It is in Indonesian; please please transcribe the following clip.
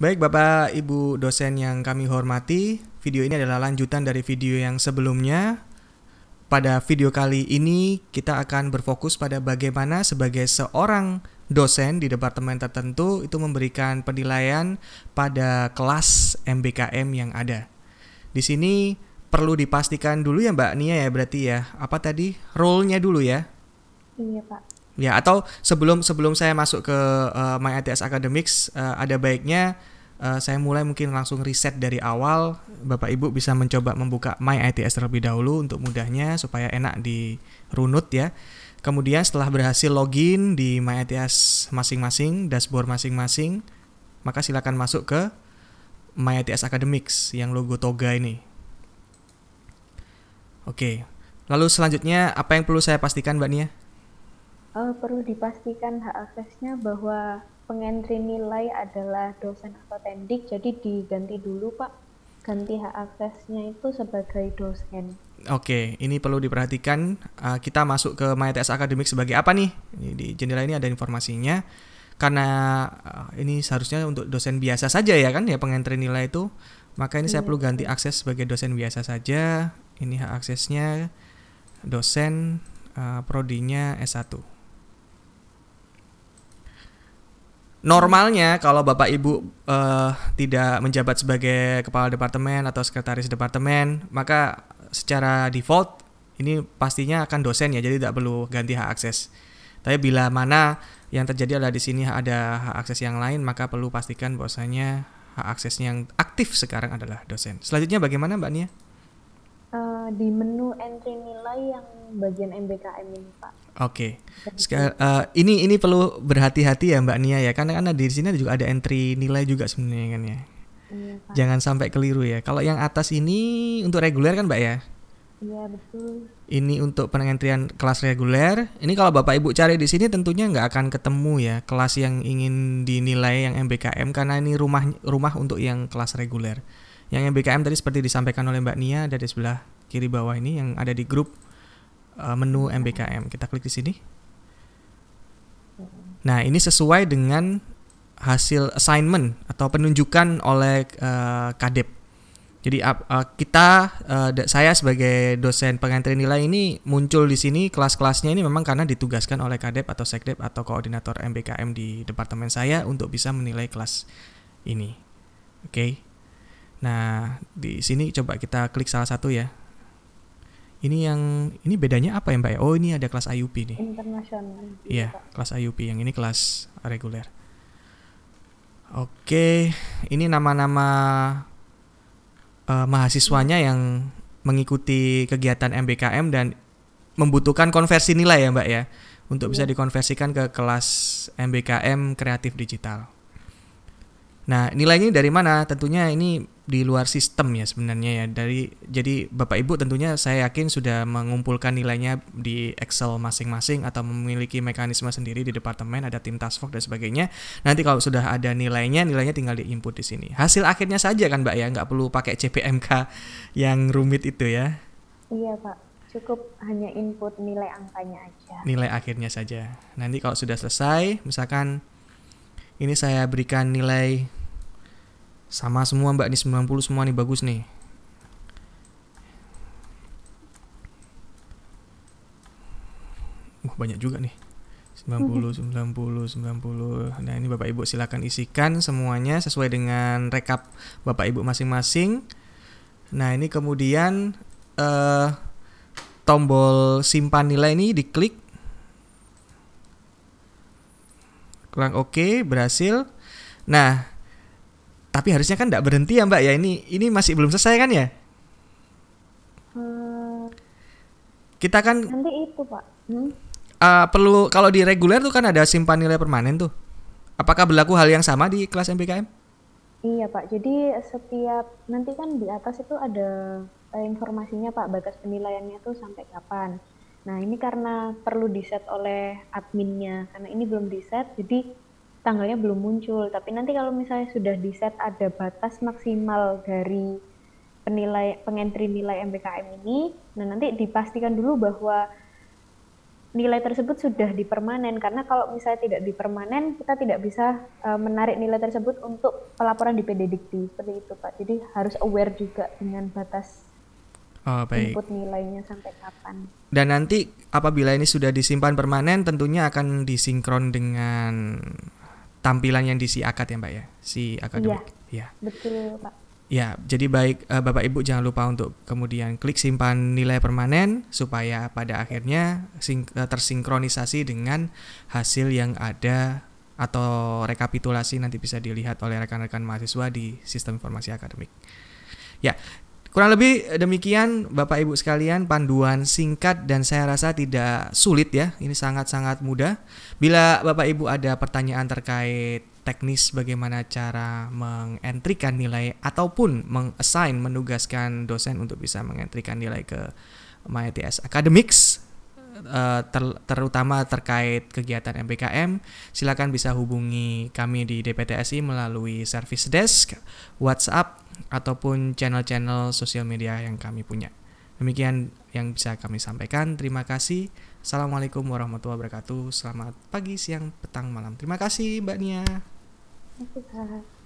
Baik Bapak Ibu dosen yang kami hormati, video ini adalah lanjutan dari video yang sebelumnya. Pada video kali ini kita akan berfokus pada bagaimana sebagai seorang dosen di departemen tertentu itu memberikan penilaian pada kelas MBKM yang ada. Di sini perlu dipastikan dulu ya Mbak Nia ya berarti ya, apa tadi? Role-nya dulu ya. Iya Pak ya atau sebelum sebelum saya masuk ke uh, My ITS Academics uh, ada baiknya uh, saya mulai mungkin langsung riset dari awal. Bapak Ibu bisa mencoba membuka My ITS terlebih dahulu untuk mudahnya supaya enak di runut ya. Kemudian setelah berhasil login di My ITS masing-masing, dashboard masing-masing, maka silakan masuk ke My ITS Academics yang logo toga ini. Oke. Lalu selanjutnya apa yang perlu saya pastikan Mbak Nia? uh, perlu dipastikan hak aksesnya bahwa pengentri nilai adalah dosen atau tendik, jadi diganti dulu Pak. Ganti hak aksesnya itu sebagai dosen. Oke, ini perlu diperhatikan. Uh, kita masuk ke MyTS Akademik sebagai apa nih? Di jendela ini ada informasinya. Karena uh, ini seharusnya untuk dosen biasa saja ya kan, ya pengentri nilai itu. Maka ini hmm. saya iya, perlu ganti akses sebagai dosen biasa saja. Ini hak aksesnya dosen uh, prodinya S1. Normalnya kalau Bapak Ibu uh, tidak menjabat sebagai kepala departemen atau sekretaris departemen, maka secara default ini pastinya akan dosen ya, jadi tidak perlu ganti hak akses. Tapi bila mana yang terjadi adalah di sini ada hak akses yang lain, maka perlu pastikan bahwasanya hak aksesnya yang aktif sekarang adalah dosen. Selanjutnya bagaimana Mbak Nia? Eh, di menu entry nilai yang bagian MBKM ini Pak. Oke. Okay. uh, eh, ini ini perlu berhati-hati ya Mbak Nia ya karena karena di sini juga ada entry nilai juga sebenarnya kan ya. Iya, Jangan sampai keliru ya. Kalau yang atas ini untuk reguler kan Mbak ya? Iya betul. Ini untuk penentrian kelas reguler. Ini kalau Bapak Ibu cari di sini tentunya nggak akan ketemu ya kelas yang ingin dinilai yang MBKM karena ini rumah rumah untuk yang kelas reguler. Yang MBKM tadi seperti disampaikan oleh Mbak Nia ada di sebelah kiri bawah ini yang ada di grup uh, menu MBKM. Kita klik di sini. Nah, ini sesuai dengan hasil assignment atau penunjukan oleh uh, eh, Kadep. Jadi uh, kita uh, saya sebagai dosen pengantar nilai ini muncul di sini kelas-kelasnya ini memang karena ditugaskan oleh Kadep atau Sekdep atau koordinator MBKM di departemen saya untuk bisa menilai kelas ini. Oke. Okay. Nah, di sini coba kita klik salah satu ya. Ini yang ini bedanya apa ya, Mbak? Ya? Oh, ini ada kelas IUP nih. Internasional. Iya, kelas IUP. Yang ini kelas reguler. Oke, ini nama-nama uh, mahasiswanya yang mengikuti kegiatan MBKM dan membutuhkan konversi nilai ya, Mbak ya, untuk bisa iya. dikonversikan ke kelas MBKM kreatif digital. Nah, nilainya dari mana? Tentunya ini di luar sistem ya sebenarnya ya dari jadi Bapak Ibu tentunya saya yakin sudah mengumpulkan nilainya di Excel masing-masing atau memiliki mekanisme sendiri di departemen ada tim task force dan sebagainya nanti kalau sudah ada nilainya nilainya tinggal di input di sini hasil akhirnya saja kan Mbak ya nggak perlu pakai CPMK yang rumit itu ya iya Pak cukup hanya input nilai angkanya aja. Nilai akhirnya saja. Nanti kalau sudah selesai, misalkan ini saya berikan nilai sama semua mbak, ini 90 semua nih, bagus nih. Wah, uh, banyak juga nih. 90, 90, 90. Nah, ini Bapak Ibu silahkan isikan semuanya sesuai dengan rekap Bapak Ibu masing-masing. Nah, ini kemudian uh, tombol simpan nilai ini diklik. Kurang oke, okay, berhasil. Nah, tapi harusnya kan tidak berhenti ya Mbak ya ini ini masih belum selesai kan ya? Hmm, kita kan nanti itu Pak. Hmm? Uh, perlu kalau di reguler tuh kan ada simpan nilai permanen tuh. Apakah berlaku hal yang sama di kelas MBKM? Iya Pak. Jadi setiap nanti kan di atas itu ada eh, informasinya Pak batas penilaiannya tuh sampai kapan. Nah ini karena perlu diset oleh adminnya karena ini belum diset jadi tanggalnya belum muncul. Tapi nanti kalau misalnya sudah di set ada batas maksimal dari penilai pengentri nilai MBKM ini, nah nanti dipastikan dulu bahwa nilai tersebut sudah dipermanen karena kalau misalnya tidak dipermanen kita tidak bisa uh, menarik nilai tersebut untuk pelaporan di PDDikti seperti itu Pak. Jadi harus aware juga dengan batas oh, baik. input nilainya sampai kapan. Dan nanti apabila ini sudah disimpan permanen tentunya akan disinkron dengan tampilan yang di si akad ya Mbak ya, si akademik. ya, Ya. Betul Pak. Ya, jadi baik uh, Bapak Ibu jangan lupa untuk kemudian klik simpan nilai permanen supaya pada akhirnya eh, tersinkronisasi dengan hasil yang ada atau rekapitulasi nanti bisa dilihat oleh rekan-rekan mahasiswa di sistem informasi akademik. Ya, Kurang lebih eh, demikian Bapak Ibu sekalian panduan singkat dan saya rasa tidak sulit ya. Ini sangat-sangat mudah. Bila Bapak Ibu ada pertanyaan terkait teknis bagaimana cara mengentrikan nilai ataupun mengassign menugaskan dosen untuk bisa mengentrikan nilai ke MyTS Academics eh, ter, terutama terkait kegiatan MBKM, silakan bisa hubungi kami di DPTSI melalui service desk, WhatsApp ataupun channel-channel sosial media yang kami punya. Demikian yang bisa kami sampaikan. Terima kasih. Assalamualaikum warahmatullahi wabarakatuh. Selamat pagi, siang, petang, malam. Terima kasih, Mbak Nia. Terima kasih.